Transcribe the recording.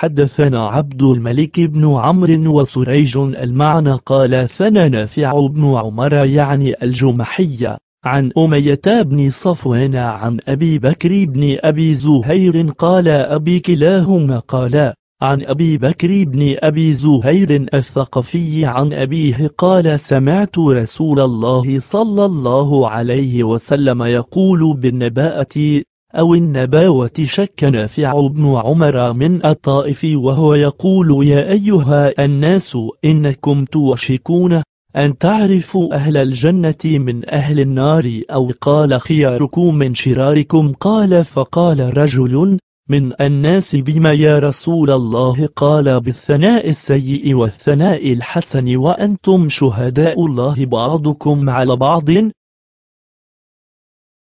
حدثنا عبد الملك بن عمرو وسريج المعنى قال ثنى نافع بن عمر يعني الجمحية عن أمية بن صفوان عن أبي بكر بن أبي زهير قال أبي كلاهما قال عن أبي بكر بن أبي زهير الثقفي عن أبيه قال سمعت رسول الله صلى الله عليه وسلم يقول بالنباءة أو النباوة شك نافع بن عمر من الطائف وهو يقول يا أيها الناس إنكم توشكون أن تعرفوا أهل الجنة من أهل النار أو قال خياركم من شراركم قال فقال رجل من الناس بما يا رسول الله قال بالثناء السيء والثناء الحسن وأنتم شهداء الله بعضكم على بعض